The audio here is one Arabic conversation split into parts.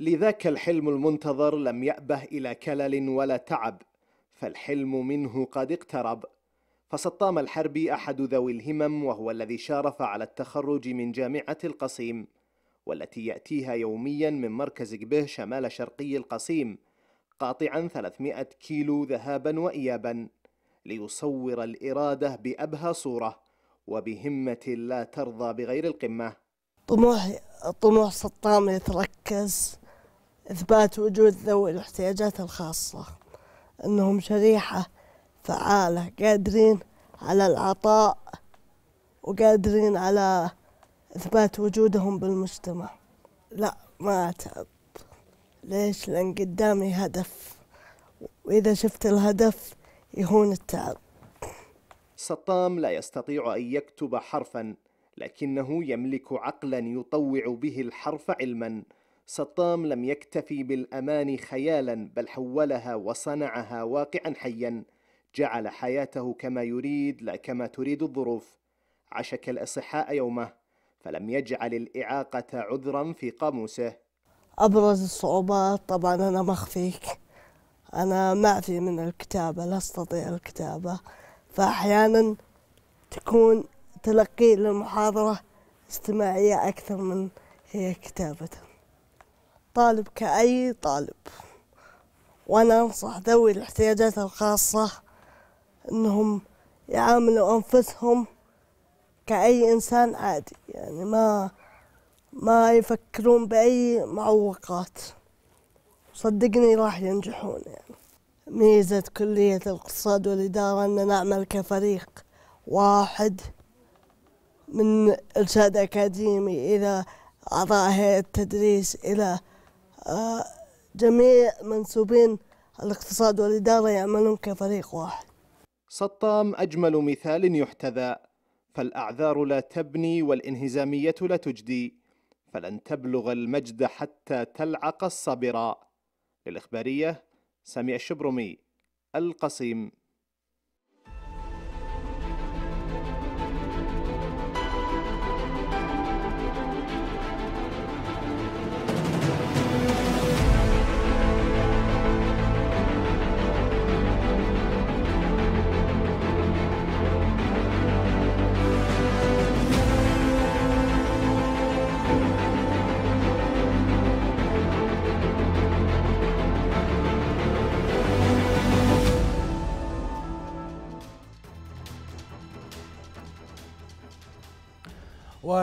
لذاك الحلم المنتظر لم يأبه إلى كلل ولا تعب فالحلم منه قد اقترب فسطام الحربي أحد ذوي الهمم وهو الذي شارف على التخرج من جامعة القصيم والتي يأتيها يوميا من مركز قبه شمال شرقي القصيم قاطعا 300 كيلو ذهابا وإيابا ليصور الإرادة بأبهى صورة وبهمة لا ترضى بغير القمة طموح طموح سطام يتركز إثبات وجود ذوي الاحتياجات الخاصة أنهم شريحة فعالة قادرين على العطاء وقادرين على إثبات وجودهم بالمجتمع لا ما أتعب ليش لأن قدامي هدف وإذا شفت الهدف يهون التعب سطام لا يستطيع أن يكتب حرفا لكنه يملك عقلا يطوع به الحرف علما سطام لم يكتفي بالامان خيالا بل حولها وصنعها واقعا حيا جعل حياته كما يريد لا كما تريد الظروف عشك الاصحاء يومه فلم يجعل الاعاقه عذرا في قاموسه ابرز الصعوبات طبعا انا ما اخفيك انا معفي من الكتابه لا استطيع الكتابه فاحيانا تكون تلقي للمحاضره استماعيه اكثر من هي كتابه طالب كأي طالب وأنا أنصح ذوي الاحتياجات الخاصة أنهم يعاملوا أنفسهم كأي إنسان عادي يعني ما ما يفكرون بأي معوقات صدقني راح ينجحون يعني ميزة كلية الاقتصاد والإدارة أن نعمل كفريق واحد من إرشاد أكاديمي إلى أعضاء هيئة التدريس إلى جميع منسوبين الاقتصاد والإدارة يعملون كفريق واحد سطام أجمل مثال يحتذى فالأعذار لا تبني والإنهزامية لا تجدي فلن تبلغ المجد حتى تلعق الصبرا للإخبارية سامي الشبرمي القصيم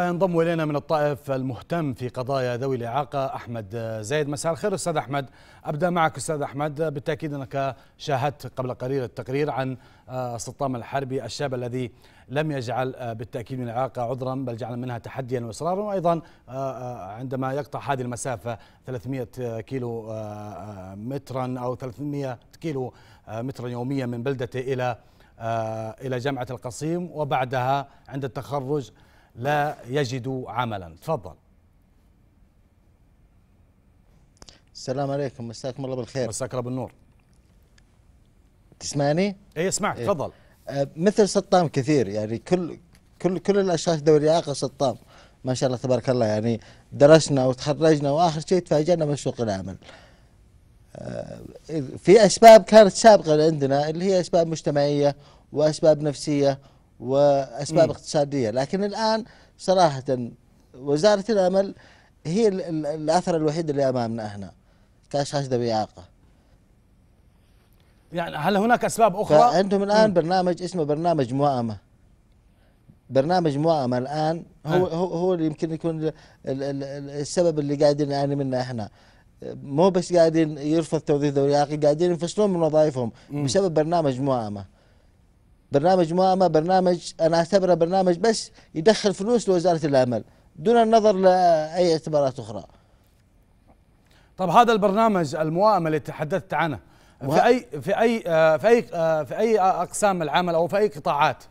ينضم الينا من الطائف المهتم في قضايا ذوي الاعاقه احمد زايد مساء الخير استاذ احمد ابدا معك استاذ احمد بالتاكيد انك شاهدت قبل قليل التقرير عن آه، سطام الحربي الشاب الذي لم يجعل آه، بالتاكيد من الاعاقه عذرا بل جعل منها تحديا واصرارا وايضا آه، عندما يقطع هذه المسافه 300 كيلو مترا او 300 كيلو مترا يوميا من بلدته الى الى جامعه القصيم وبعدها عند التخرج لا يجد عملا تفضل السلام عليكم مساكم الله بالخير مساك الله بالنور تسمعني؟ اي اسمعك إيه. تفضل أه، مثل سطام كثير يعني كل كل كل الاشخاص ذوي الاعاقه سطام ما شاء الله تبارك الله يعني درسنا وتخرجنا واخر شيء تفاجئنا بسوق العمل. أه، في اسباب كانت سابقه عندنا اللي هي اسباب مجتمعيه واسباب نفسيه واسباب م. اقتصاديه لكن الان صراحه وزاره الامل هي الاثر الوحيد اللي امامنا احنا كاشخاص ذوي اعاقه يعني هل هناك اسباب اخرى؟ عندهم الان م. برنامج اسمه برنامج مؤامه برنامج مؤامه الان هو آه. هو هو اللي يمكن يكون السبب اللي قاعدين نعاني منه احنا مو بس قاعدين يرفض توظيف ذوي الاعاقه قاعدين ينفصلون من وظائفهم بسبب برنامج مؤامه برنامج مؤامه برنامج انا اعتبره برنامج بس يدخل فلوس لوزاره العمل دون النظر لاي اعتبارات اخرى. طب هذا البرنامج المؤامه اللي تحدثت عنه و... في اي في اي آه، في اي آه، في اي اقسام العمل او في اي قطاعات؟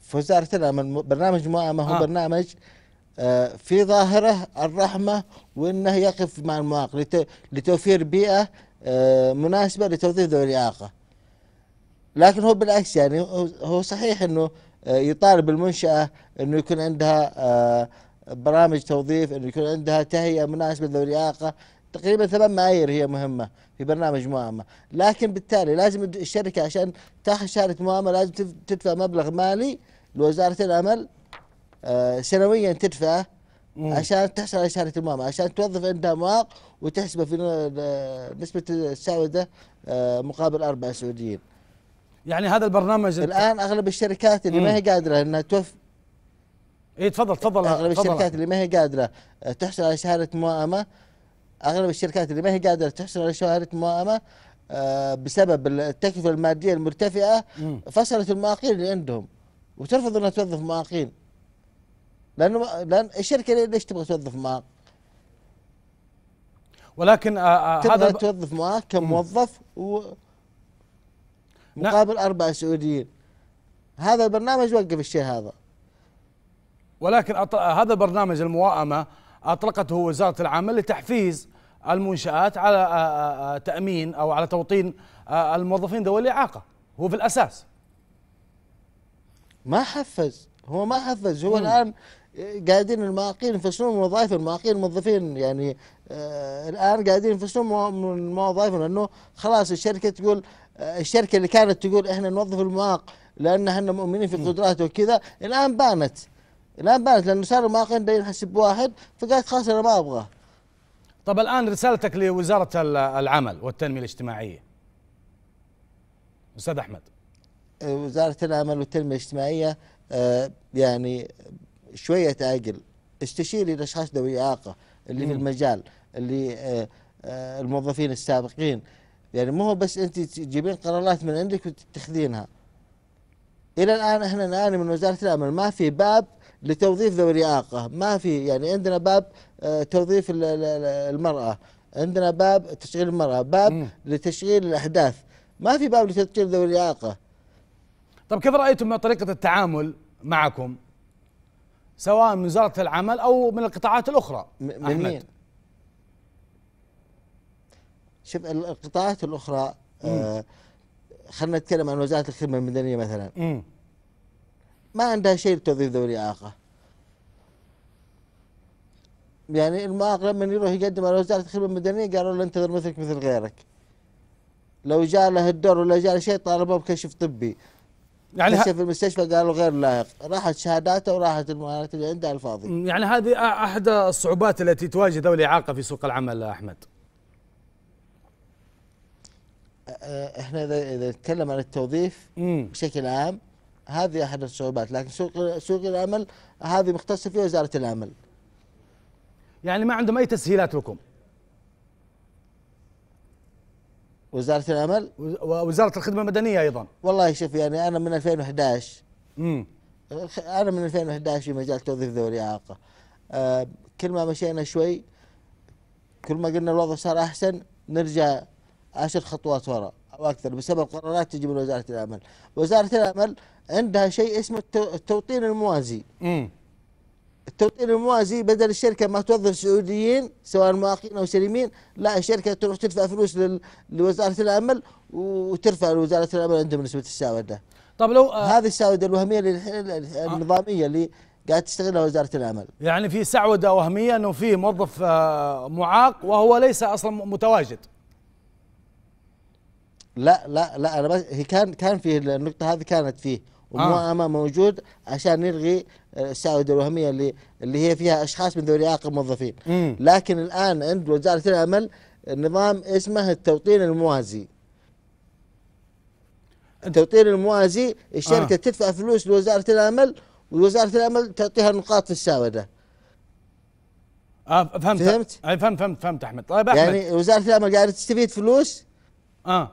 في وزاره العمل برنامج مؤامه هو آه. برنامج آه، في ظاهره الرحمه وانه يقف مع المواقف لتوفير بيئه آه، مناسبه لتوظيف ذوي الاعاقه لكن هو بالعكس يعني هو صحيح انه آه، يطالب المنشاه انه يكون عندها آه، برامج توظيف انه يكون عندها تهيئه مناسبه لذوي الاعاقه تقريبا ثمان معايير هي مهمه في برنامج مؤامه لكن بالتالي لازم الشركه عشان تاخذ شهاده مؤامه لازم تدفع مبلغ مالي لوزاره العمل سنويا تدفعه عشان تحصل على شهاده المام عشان توظف مواق وتحسبه في نسبه السعوده آه، مقابل اربعه سعوديين يعني هذا البرنامج الان اغلب الشركات اللي مم. ما هي قادره انها توف اي تفضل تفضل اغلب تفضل. الشركات اللي ما هي قادره آه، تحصل على شهاده موائمه اغلب الشركات اللي ما هي قادره تحصل على شهاده موائمه آه، بسبب التكلفه الماديه المرتفعه فصلت المعاقين اللي عندهم وترفض انها توظف معاقين لانه لان الشركه ليش تبغى توظف معاك؟ ولكن آه, آه، تبغى هذا توظف معاك كموظف و مقابل أربعة سعوديين هذا البرنامج وقف الشيء هذا ولكن هذا البرنامج الموائمة أطلقته وزارة العمل لتحفيز المنشآت على آه، آه، تأمين أو على توطين الموظفين ذوي الإعاقة هو في الأساس ما حفز هو ما حفز هو الآن قاعدين المعاقين ينفصلون من وظائف المعاقين الموظفين يعني آه الان قاعدين ينفصلون من وظائفهم لانه خلاص الشركه تقول آه الشركه اللي كانت تقول احنا نوظف المعاق لان احنا مؤمنين في قدراته وكذا الان بانت الان بانت لانه صار المعاقين بين حسب واحد فقالت خلاص انا ما ابغى طب الان رسالتك لوزاره العمل والتنميه الاجتماعيه استاذ احمد آه، وزاره العمل والتنميه الاجتماعيه آه يعني شويه عقل استشيري الاشخاص ذوي الاعاقه اللي مم. في المجال اللي آه، آه، الموظفين السابقين يعني مو بس انت تجيبين قرارات من عندك وتتخذينها الى الان احنا نعاني من وزاره العمل ما في باب لتوظيف ذوي الاعاقه ما في يعني عندنا باب آه، توظيف المراه عندنا باب تشغيل المراه باب مم. لتشغيل الاحداث ما في باب لتشغيل ذوي الاعاقه طب كيف رايتم طريقه التعامل معكم سواء من وزاره العمل او من القطاعات الاخرى من أحمد. مين؟ شوف القطاعات الاخرى آه خلينا نتكلم عن وزاره الخدمه المدنيه مثلا مم. ما عندها شيء لتوظيف ذوي الاعاقه يعني المعاق لما يروح يقدم على وزاره الخدمه المدنيه قالوا له انتظر مثلك مثل غيرك لو جاء له الدور ولا جاء له شيء طالبه بكشف طبي يعني في المستشفى قالوا غير لائق راحت شهاداته وراحت المعاناه اللي عنده على الفاضي يعني هذه احد الصعوبات التي تواجه ذوي الاعاقه في سوق العمل احمد احنا اذا نتكلم عن التوظيف مم. بشكل عام هذه احد الصعوبات لكن سوق سوق العمل هذه مختصه فيها وزاره العمل يعني ما عندهم اي تسهيلات لكم وزاره العمل ووزاره الخدمه المدنيه ايضا والله شوف يعني انا من 2011 امم انا من 2011 في مجال توظيف ذوي الإعاقة آه، كل ما مشينا شوي كل ما قلنا الوضع صار احسن نرجع عشر خطوات وراء او اكثر بسبب قرارات تجي من وزاره العمل، وزاره العمل عندها شيء اسمه التوطين الموازي. امم التوطين الموازي بدل الشركه ما توظف سعوديين سواء مواقين او سليمين لا الشركه تروح تدفع فلوس لوزاره العمل وترفع لوزاره العمل عندهم نسبه الساوده. طب لو آه هذه السعودة الوهميه النظاميه اللي قاعد تشتغلها وزاره العمل. يعني في سعوده وهميه انه في موظف آه معاق وهو ليس اصلا متواجد. لا لا لا انا بس هي كان كان فيه النقطه هذه كانت فيه وموائمه آه. موجود عشان نلغي السعوده الوهميه اللي اللي هي فيها اشخاص من ذوي الاعاقه موظفين مم. لكن الان عند وزاره العمل نظام اسمه التوطين الموازي التوطين الموازي الشركه آه. تدفع فلوس لوزاره العمل ووزاره العمل تعطيها نقاط في السعوده اه فهمت فهمت فهمت فهمت, فهمت احمد طيب احمد يعني وزاره العمل قاعده تستفيد فلوس اه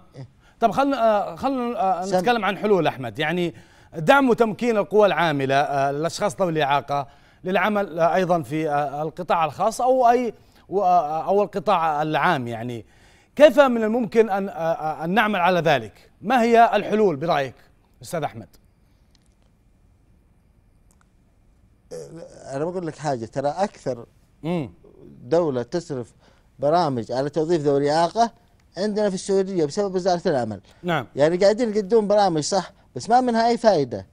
طب خلنا آه خلنا آه نتكلم عن حلول احمد يعني دعم وتمكين القوى العاملة الأشخاص آه، ذوي الإعاقة للعمل آه، أيضا في آه، القطاع الخاص أو أي أو القطاع العام يعني كيف من الممكن أن أن نعمل على ذلك؟ ما هي الحلول برأيك أستاذ أحمد؟ أنا بقول لك حاجة ترى أكثر دولة تصرف برامج على توظيف ذوي الإعاقة عندنا في السعودية بسبب وزارة العمل نعم يعني قاعدين يقدمون برامج صح بس ما منها أي فائدة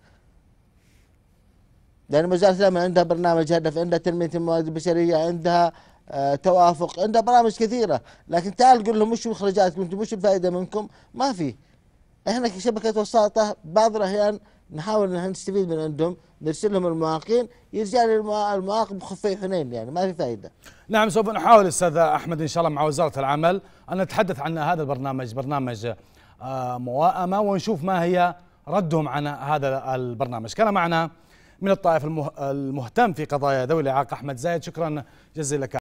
لأن وزاره الامن عندها برنامج هدف عندها تنمية الموارد البشرية عندها آه توافق عندها برامج كثيرة لكن تعال قول لهم وش مخرجاتكم انتم وش الفائدة منكم ما في احنا كشبكة وساطة بعض الأحيان نحاول ان نستفيد من عندهم نرسل لهم المواقين يرجع المواقف بخفي حنين يعني ما في فائده. نعم سوف نحاول استاذ احمد ان شاء الله مع وزاره العمل ان نتحدث عن هذا البرنامج برنامج آه، مواءمه ونشوف ما هي ردهم عن هذا البرنامج كان معنا من الطائف المهتم في قضايا ذوي الإعاقة أحمد زايد شكرا جزيلا لك